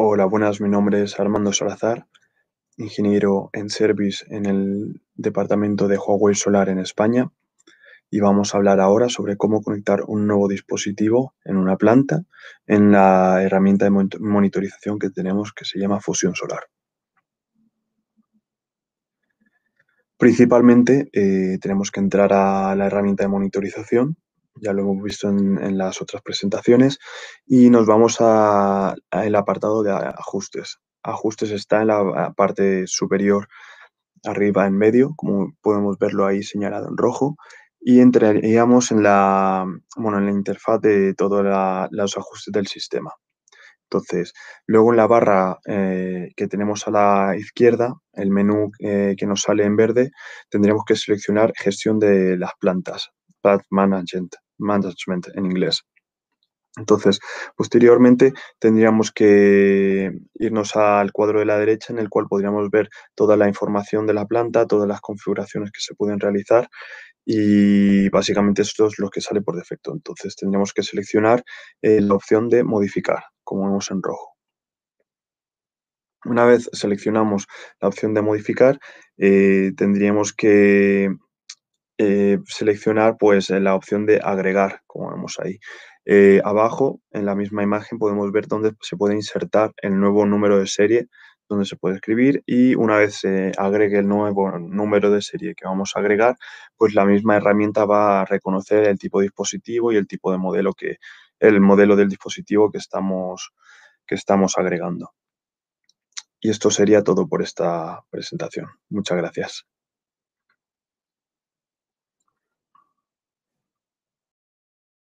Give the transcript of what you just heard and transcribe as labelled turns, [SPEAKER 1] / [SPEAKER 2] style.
[SPEAKER 1] Hola, buenas, mi nombre es Armando Salazar, ingeniero en service en el departamento de Huawei Solar en España y vamos a hablar ahora sobre cómo conectar un nuevo dispositivo en una planta en la herramienta de monitorización que tenemos que se llama Fusión Solar. Principalmente eh, tenemos que entrar a la herramienta de monitorización ya lo hemos visto en, las otras presentaciones, y nos vamos al apartado de ajustes. Ajustes está en la parte superior arriba en medio, como podemos verlo ahí señalado en rojo, y entraríamos en la, bueno, en la interfaz de todos los ajustes del sistema. Entonces, luego en la barra eh, que tenemos a la izquierda, el menú eh, que nos sale en verde, tendríamos que seleccionar gestión de las plantas, Plant Management. Management en inglés. Entonces, posteriormente tendríamos que irnos al cuadro de la derecha en el cual podríamos ver toda la información de la planta, todas las configuraciones que se pueden realizar y básicamente esto es lo que sale por defecto. Entonces, tendríamos que seleccionar eh, la opción de modificar, como vemos en rojo. Una vez seleccionamos la opción de modificar, eh, tendríamos que eh, seleccionar pues eh, la opción de agregar, como vemos ahí. Eh, abajo, en la misma imagen, podemos ver dónde se puede insertar el nuevo número de serie, donde se puede escribir y una vez se agregue el nuevo número de serie que vamos a agregar, pues la misma herramienta va a reconocer el tipo de dispositivo y el tipo de modelo que, el modelo del dispositivo que estamos, que estamos agregando. Y esto sería todo por esta presentación. Muchas gracias.